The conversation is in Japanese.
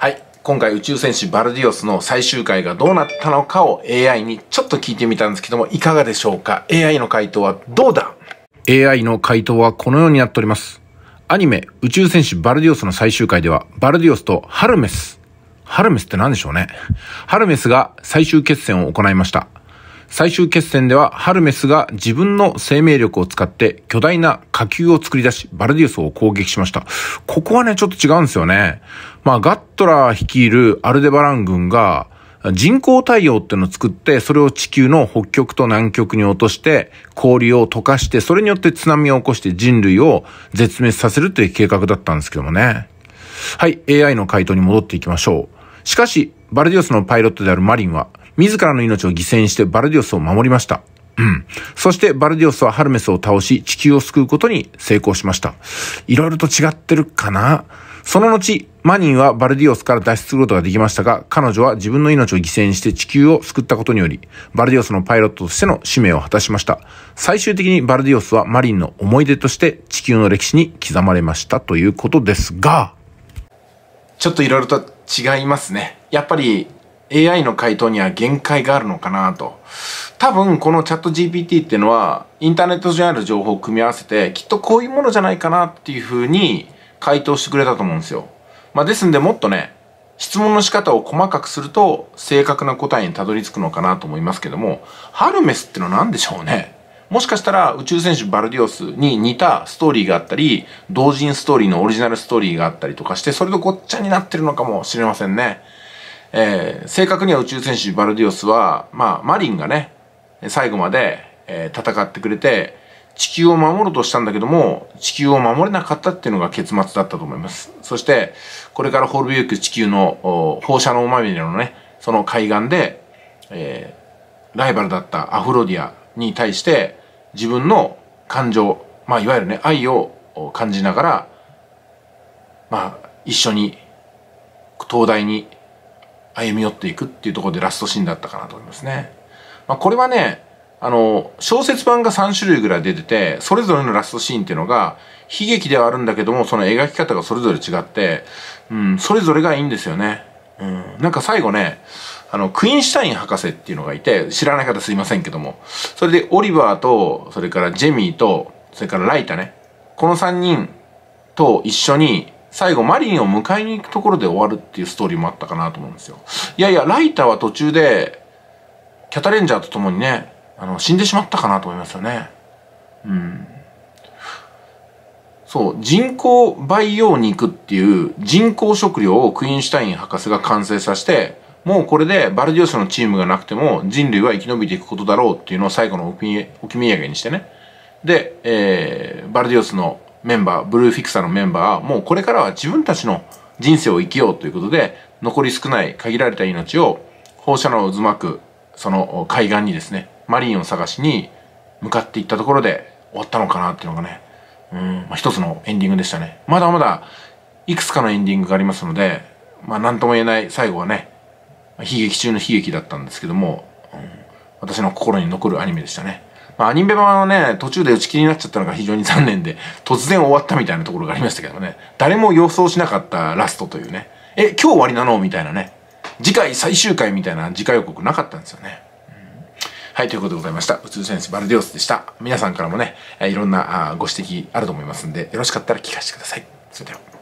はい。今回宇宙戦士バルディオスの最終回がどうなったのかを AI にちょっと聞いてみたんですけども、いかがでしょうか ?AI の回答はどうだ ?AI の回答はこのようになっております。アニメ、宇宙戦士バルディオスの最終回では、バルディオスとハルメス。ハルメスって何でしょうね。ハルメスが最終決戦を行いました。最終決戦ではハルメスが自分の生命力を使って巨大な火球を作り出し、バルディウスを攻撃しました。ここはね、ちょっと違うんですよね。まあ、ガットラー率いるアルデバラン軍が、人工太陽っていうのを作って、それを地球の北極と南極に落として、氷を溶かして、それによって津波を起こして人類を絶滅させるという計画だったんですけどもね。はい、AI の回答に戻っていきましょう。しかし、バルディオスのパイロットであるマリンは、自らの命を犠牲にしてバルディオスを守りました。うん。そしてバルディオスはハルメスを倒し地球を救うことに成功しました。いろいろと違ってるかなその後、マニーはバルディオスから脱出することができましたが、彼女は自分の命を犠牲にして地球を救ったことにより、バルディオスのパイロットとしての使命を果たしました。最終的にバルディオスはマリンの思い出として地球の歴史に刻まれましたということですが、ちょっといろいろと違いますね。やっぱり AI の回答には限界があるのかなと。多分このチャット GPT っていうのはインターネット上にある情報を組み合わせてきっとこういうものじゃないかなっていうふうに回答してくれたと思うんですよ。まあ、ですんでもっとね、質問の仕方を細かくすると正確な答えにたどり着くのかなと思いますけども、ハルメスってのは何でしょうね。もしかしたら宇宙戦士バルディオスに似たストーリーがあったり、同人ストーリーのオリジナルストーリーがあったりとかして、それとごっちゃになってるのかもしれませんね。えー、正確には宇宙戦士バルディオスは、まあ、マリンがね、最後まで、えー、戦ってくれて、地球を守ろうとしたんだけども、地球を守れなかったっていうのが結末だったと思います。そして、これからホルビューク地球の放射能まみれのね、その海岸で、えー、ライバルだったアフロディアに対して、自分の感情、まあ、いわゆるね、愛を感じながら、まあ、一緒に、灯台に歩み寄っていくっていうところでラストシーンだったかなと思いますね。まあ、これはね、あの、小説版が3種類ぐらい出てて、それぞれのラストシーンっていうのが、悲劇ではあるんだけども、その描き方がそれぞれ違って、うん、それぞれがいいんですよね。うん、なんか最後ね、あの、クインシュタイン博士っていうのがいて、知らない方すいませんけども、それでオリバーと、それからジェミーと、それからライタね、この3人と一緒に、最後マリンを迎えに行くところで終わるっていうストーリーもあったかなと思うんですよいやいやライターは途中でキャタレンジャーと共にねあの死んでしまったかなと思いますよねうんそう人工培養肉っていう人工食料をクインシュタイン博士が完成させてもうこれでバルディオスのチームがなくても人類は生き延びていくことだろうっていうのを最後の置き土産にしてねで、えー、バルディオスのメンバー、ブルーフィクサーのメンバーは、もうこれからは自分たちの人生を生きようということで、残り少ない限られた命を放射能を渦巻く、その海岸にですね、マリンを探しに向かっていったところで終わったのかなっていうのがね、うん、まあ、一つのエンディングでしたね。まだまだいくつかのエンディングがありますので、まあ何とも言えない最後はね、悲劇中の悲劇だったんですけども、うん、私の心に残るアニメでしたね。まあ、アニメ版はね、途中で打ち切りになっちゃったのが非常に残念で、突然終わったみたいなところがありましたけどね。誰も予想しなかったラストというね。え、今日終わりなのみたいなね。次回最終回みたいな次回予告なかったんですよね。はい、ということでございました。宇宙戦士バルディオスでした。皆さんからもね、いろんなご指摘あると思いますんで、よろしかったら聞かせてください。それでは。